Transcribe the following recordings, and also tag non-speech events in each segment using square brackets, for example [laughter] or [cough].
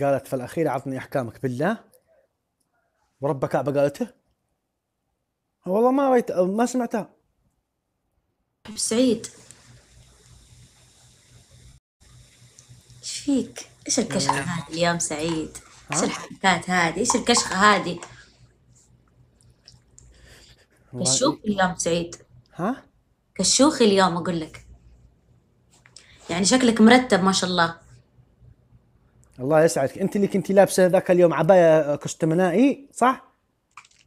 قالت في الأخير أعطني أحكامك بالله ورب كعبة قالته والله ما ريت ما سمعتها سعيد ايش فيك؟ ايش الكشخة هذه اليوم سعيد؟ ايش الحركات هذه؟ ايش الكشخة هذه؟ كشوخ اليوم سعيد ها؟ كشوخ اليوم اقول لك يعني شكلك مرتب ما شاء الله الله يسعدك انت اللي كنتي لابسه ذاك اليوم عبايه كستمنائي صح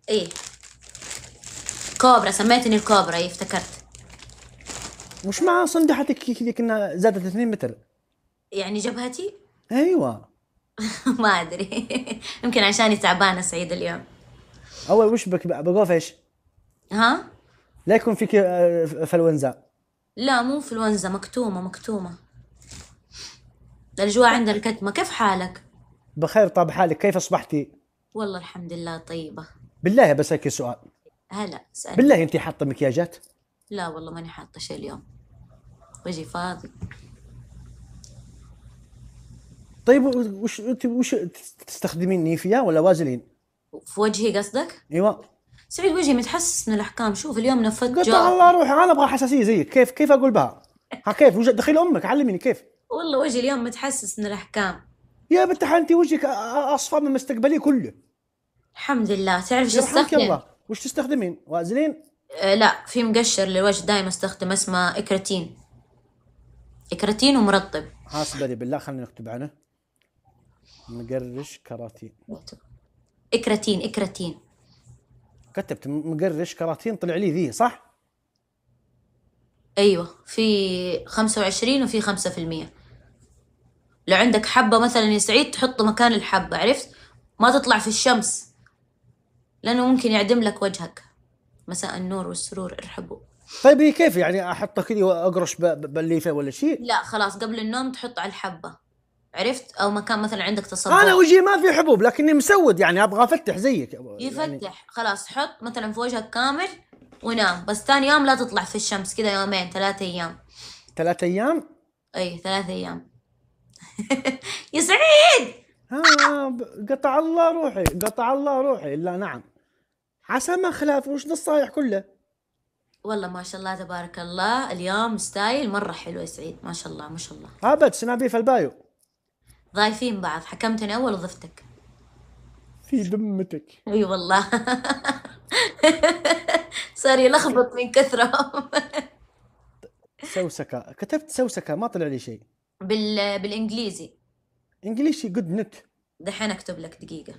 ايه كوبرا سميتني الكوبرا ايه افتكرت وش مع صندحتك كذي كنا زادت 2 متر يعني جبهتي ايوه [laughs] ما ادري يمكن عشاني تعبانه سعيد اليوم اول وش بك بقوف ايش ها لا يكون فيك آه، فلونزا لا مو فلونزا مكتومه مكتومه الأجواء عند الكتمة كيف حالك؟ بخير طاب حالك كيف أصبحتي؟ والله الحمد لله طيبة بالله بسألك سؤال هلا سألت. بالله أنت حاطة مكياجات؟ لا والله ماني حاطة شيء اليوم وجهي فاضي طيب وش انت وش تستخدمين نيفيا ولا وازلين؟ في وجهي قصدك؟ ايوه سعيد وجهي متحسس من الاحكام شوف اليوم نفذت قلت الله روحي انا ابغى حساسيه زيك كيف كيف اقول بها؟ ها كيف دخيل امك علميني كيف؟ والله وجهي اليوم متحسس من الأحكام يا بنت انت وجهك اصفى من مستقبلي كله الحمد لله تعرف شو استخدم؟ الله وش تستخدمين؟ وازلين؟ أه لا في مقشر للوجه دايما استخدم اسمه إكراتين إكراتين ومرطب ها اصبري بالله خلينا نكتب عنه مقرش كراتين إكراتين إكراتين كتبت مقرش كراتين طلع لي ذي صح؟ ايوه في 25 وفي 5% لو عندك حبة مثلا يا سعيد تحطه مكان الحبة عرفت ما تطلع في الشمس لأنه ممكن يعدم لك وجهك مساء النور والسرور ارحبوا طيب هي إيه، كيف يعني احطه كذي واقرش بالليفه ولا شيء؟ لا خلاص قبل النوم تحط على الحبه عرفت او مكان مثلا عندك تصبغ انا وجهي ما في حبوب لكني مسود يعني ابغى افتح زيك يعني. يفتح يعني... خلاص حط مثلا في وجهك كامل ونام بس ثاني يوم لا تطلع في الشمس كذا يومين ثلاثة ايام ثلاثة ايام؟ اي ثلاثة ايام يا سعيد ها آه، قطع الله روحي قطع الله روحي الا نعم عسى ما خلاف وش نصايح كله والله ما شاء الله تبارك الله اليوم ستايل مرة حلو يا سعيد ما شاء الله ما شاء الله هابت آه، سنابي في البايو ضايفين بعض حكمتني أول وضفتك في ذمتك اي والله صار يلخبط من كثرة سوسكة كتبت سوسكة ما طلع لي شيء بال... بالانجليزي انجليزي جود نت دحين اكتب لك دقيقة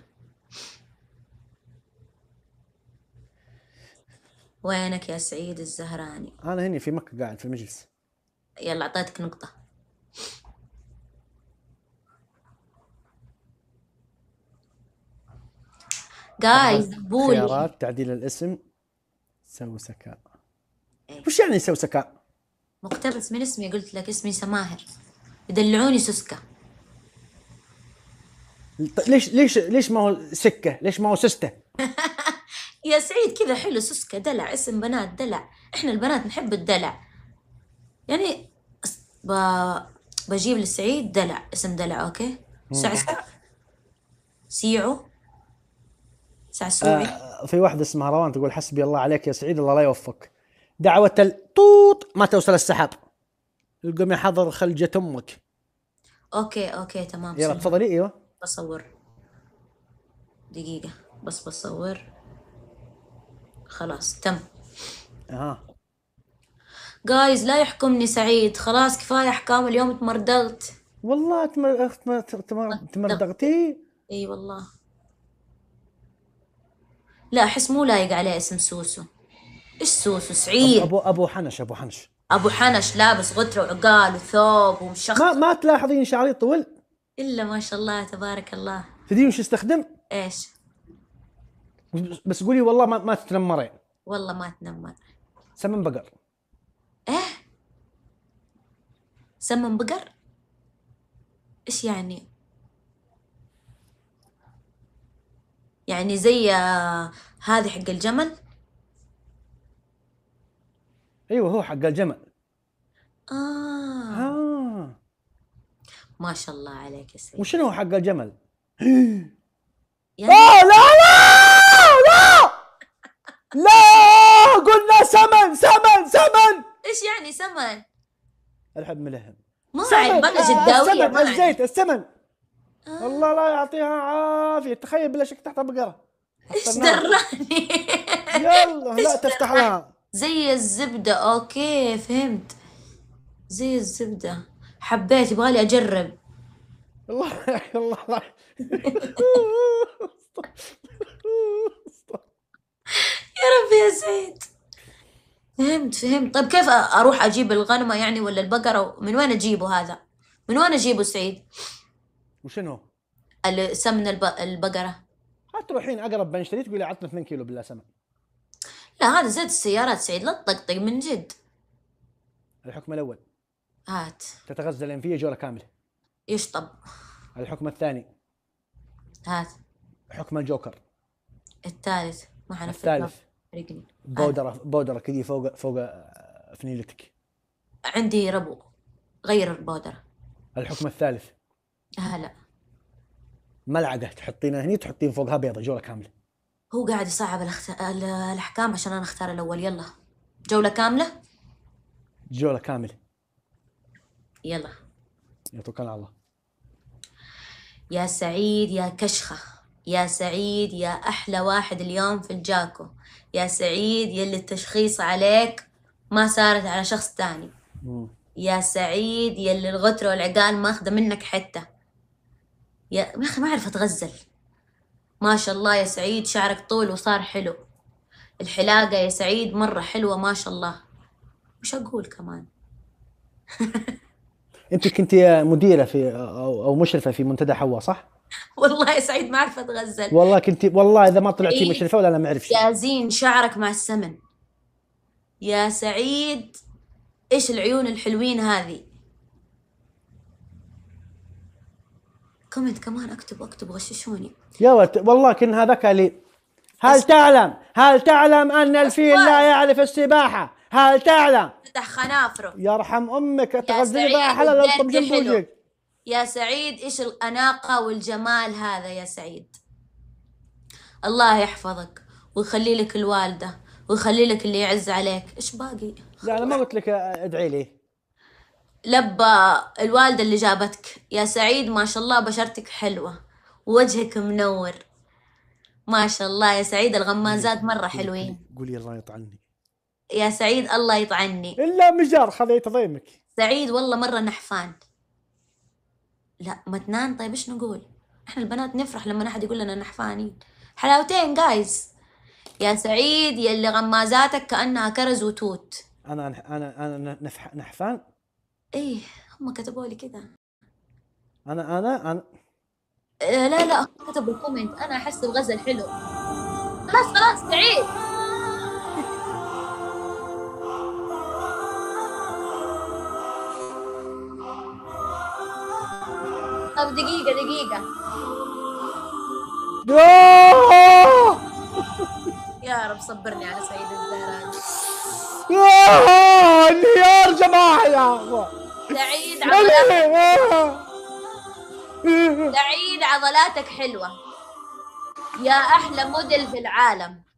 وينك يا سعيد الزهراني؟ انا هني في مكة قاعد في المجلس يلا اعطيتك نقطة جايز بول خيارات تعديل الاسم سوسكاء إيه؟ وش يعني سكاء مقتبس من اسمي قلت لك اسمي سماهر يدلعوني سوسكا ليش ليش ليش ما هو سكه؟ ليش ما هو سسته؟ [laughs] يا سعيد كذا حلو سوسكا دلع اسم بنات دلع احنا البنات نحب الدلع يعني ب... بجيب لسعيد دلع اسم دلع اوكي سعسع سيعو سعسوعي آه في واحدة اسمها روان تقول حسبي الله عليك يا سعيد الله لا يوفقك دعوة الطوط ما توصل السحاب يقوم يحضر خلجة امك اوكي اوكي تمام يلا تفضلي ايوه بصور دقيقة بس بصور خلاص تم اها جايز لا يحكمني سعيد خلاص كفاية احكام اليوم تمردغت والله تمردغتي اي والله لا احس مو لايق عليه اسم سوسو ايش سوسو سعيد ابو ابو حنش ابو حنش ابو حنش لابس غتره وعقال وثوب ومشخص ما ما تلاحظين شعري طول الا ما شاء الله تبارك الله تدري وش استخدم؟ ايش؟ بس قولي والله ما ما تتنمرين والله ما اتنمر سمن بقر ايه سمن بقر ايش يعني يعني زي آه، هذه حق الجمل ايوه هو حق الجمل اه اه ما شاء الله عليك يا سيدي وشنو حق الجمل؟ يعني... اه لا لا لا لا قلنا سمن سمن سمن ايش يعني سمن؟ الحب ملهم ما اعرف انا آه، جداوية السمن الزيت السمن آه. الله لا يعطيها عافيه تخيل بلا شك تحت بقره ايش دراني يلا لا تفتح لها زي الزبدة أوكي فهمت زي الزبدة حبيت يبغالي أجرب الله الله يا ربي يا سعيد فهمت فهمت طيب كيف أروح أجيب الغنمة يعني ولا البقرة من وين أجيبه هذا من وين أجيبه سعيد وشنو السمن البقرة هتروحين أقرب بنشتري تقولي عطنا 2 كيلو بالله سمن لا هذا زاد السيارات سعيد لا تطقطق من جد الحكم الأول هات تتغزل الأنفية جولة كاملة يشطب الحكم الثاني هات حكم الجوكر الثالث ما حنفرق الثالث بودرة بودرة كذي فوق فوق فنيلتك عندي ربو غير البودرة الحكم الثالث هلا آه، ملعقة تحطينها هني تحطين فوقها بيضة جولة كاملة هو قاعد يصعب الأخت... الأحكام عشان أنا أختار الأول يلا جولة كاملة جولة كاملة يلا يا توكل على الله يا سعيد يا كشخة يا سعيد يا أحلى واحد اليوم في الجاكو يا سعيد يلي التشخيص عليك ما صارت على شخص تاني مم. يا سعيد يلي الغترة والعقال ماخذة منك حتة يا, يا أخي ما أعرف أتغزل ما شاء الله يا سعيد شعرك طول وصار حلو الحلاقة يا سعيد مرة حلوة ما شاء الله وش أقول كمان [laughs] أنت كنت مديرة في أو مشرفة في منتدى حوا صح؟ والله يا سعيد ما أعرف أتغزل والله كنت والله إذا ما طلعتي إيه. مشرفة ولا أنا ما أعرف يا زين شعرك مع السمن يا سعيد إيش العيون الحلوين هذه كومنت كمان اكتب اكتب غششوني يا والله كن هذاك لي هل أس... تعلم هل تعلم ان الفيل أسوار. لا يعرف السباحه هل تعلم فتح خنافره يرحم امك تغذيه بقى حلال لو طب يا سعيد ايش الاناقه والجمال هذا يا سعيد الله يحفظك ويخلي لك الوالده ويخلي لك اللي يعز عليك ايش باقي لا انا ما قلت لك ادعي لي لبى الوالدة اللي جابتك يا سعيد ما شاء الله بشرتك حلوة ووجهك منور ما شاء الله يا سعيد الغمازات مرة حلوين قولي الله يطعني يا سعيد الله يطعني إلا مجار خذيت ضيمك سعيد والله مرة نحفان لا متنان طيب ايش نقول احنا البنات نفرح لما احد يقول لنا نحفانين حلاوتين جايز يا سعيد يلي غمازاتك كأنها كرز وتوت انا انا انا نفح نحفان ايه هم كتبوا لي كده انا انا انا آه لا لا هم كتبوا كومنت انا احس بغزل حلو خلاص خلاص سعيد طب دقيقة دقيقة يا رب صبرني على سعيد الزهراني يا انهيار جماعة يا الله سعيد عضلاتك عضلاتك حلوة يا أحلى موديل في العالم